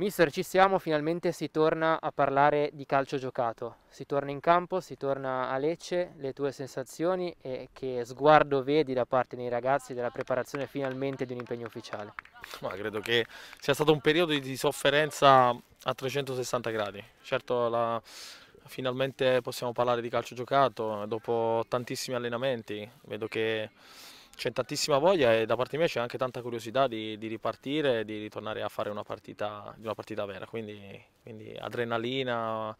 Mister, ci siamo, finalmente si torna a parlare di calcio giocato. Si torna in campo, si torna a Lecce, le tue sensazioni e che sguardo vedi da parte dei ragazzi della preparazione finalmente di un impegno ufficiale? Ma credo che sia stato un periodo di sofferenza a 360 gradi. Certo, la, finalmente possiamo parlare di calcio giocato dopo tantissimi allenamenti. Vedo che c'è tantissima voglia e da parte mia c'è anche tanta curiosità di, di ripartire e di ritornare a fare una partita, una partita vera, quindi, quindi adrenalina,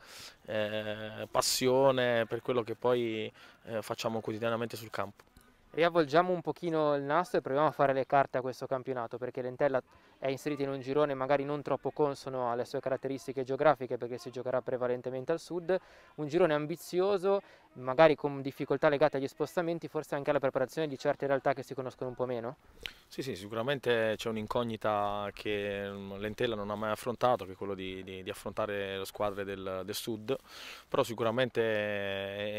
eh, passione per quello che poi eh, facciamo quotidianamente sul campo. Riavvolgiamo un pochino il nastro e proviamo a fare le carte a questo campionato perché Lentella è inserita in un girone magari non troppo consono alle sue caratteristiche geografiche perché si giocherà prevalentemente al sud, un girone ambizioso, magari con difficoltà legate agli spostamenti, forse anche alla preparazione di certe realtà che si conoscono un po' meno? Sì, sì, sicuramente c'è un'incognita che mm, Lentella non ha mai affrontato, che è quello di, di, di affrontare le squadre del, del, sud, però sicuramente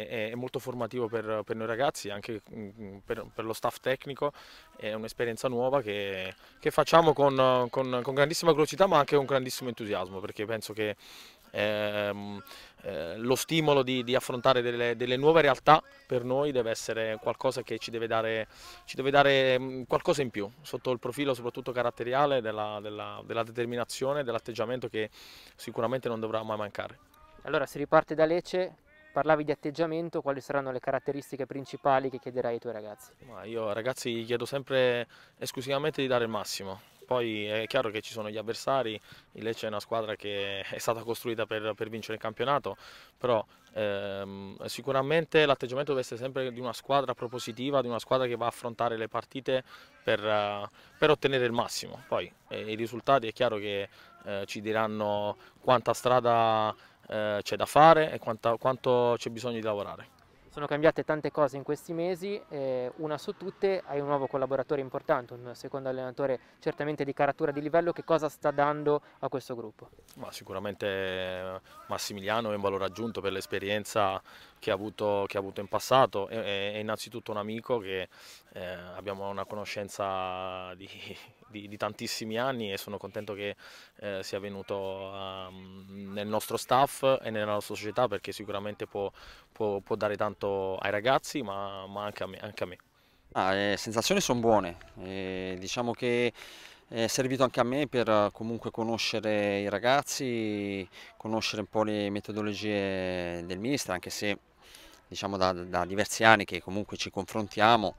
è, è molto formativo per, per, noi ragazzi, anche mm, per, per lo staff tecnico, è un'esperienza nuova che, che facciamo con con, con grandissima velocità ma anche con grandissimo entusiasmo perché penso che eh, eh, lo stimolo di, di affrontare delle, delle, nuove realtà per noi deve essere qualcosa che ci deve dare, ci deve dare mm, qualcosa in più sotto il profilo soprattutto caratteriale della, della, della determinazione, dell'atteggiamento che sicuramente non dovrà mai mancare. Allora si riparte da Lecce, parlavi di atteggiamento, quali saranno le caratteristiche principali che chiederai ai tuoi ragazzi? Ma io ai ragazzi chiedo sempre esclusivamente di dare il massimo, poi è chiaro che ci sono gli avversari, il Lecce è una squadra che è stata costruita per, per vincere il campionato, però ehm, sicuramente l'atteggiamento deve essere sempre di una squadra propositiva, di una squadra che va a affrontare le partite per, eh, per ottenere il massimo. Poi eh, i risultati è chiaro che eh, ci diranno quanta strada eh, c'è da fare e quanta, quanto c'è bisogno di lavorare. Sono cambiate tante cose in questi mesi, eh, una su tutte hai un nuovo collaboratore importante, un secondo allenatore certamente di caratura di livello, che cosa sta dando a questo gruppo? Ma sicuramente eh, Massimiliano è un valore aggiunto per l'esperienza che ha avuto, che ha avuto in passato. È, è, innanzitutto un amico che eh, abbiamo una conoscenza di, di, di, tantissimi anni e sono contento che eh, sia venuto um, nel nostro staff e nella nostra società perché sicuramente può, può, può dare tanto ai ragazzi ma, ma anche a me. Anche a me. Ah, le sensazioni sono buone, eh, diciamo che eh, è servito anche a me per comunque conoscere i ragazzi, conoscere un po' le metodologie del mister, anche se diciamo da, da, diversi anni che comunque ci confrontiamo,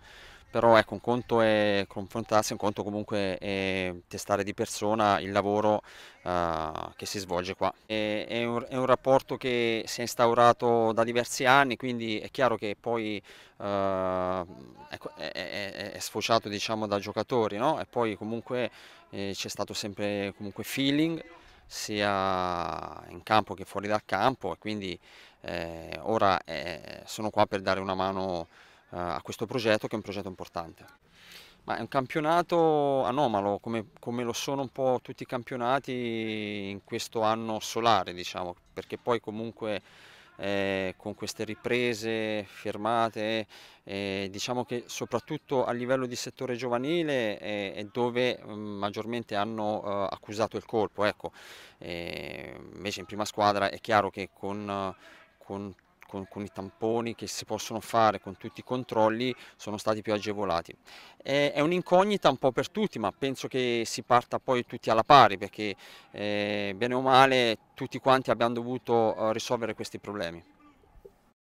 però ecco un conto è confrontarsi, un conto comunque è testare di persona il lavoro uh, che si svolge qua. È, è, un, è, un, rapporto che si è instaurato da diversi anni, quindi è chiaro che poi uh, ecco, è, è, sfociato diciamo da giocatori no? e poi comunque eh, c'è stato sempre comunque feeling sia in campo che fuori dal campo e quindi eh, ora eh, sono qua per dare una mano eh, a questo progetto che è un progetto importante. Ma è un campionato anomalo come, come, lo sono un po' tutti i campionati in questo anno solare diciamo perché poi comunque eh, con queste riprese firmate, eh, diciamo che soprattutto a livello di settore giovanile eh, è dove mm, maggiormente hanno eh, accusato il colpo. Ecco. Eh, invece in prima squadra è chiaro che con, con con, con, i tamponi che si possono fare, con tutti i controlli, sono stati più agevolati. È, è un'incognita un po' per tutti, ma penso che si parta poi tutti alla pari, perché eh, bene o male tutti quanti abbiamo dovuto eh, risolvere questi problemi.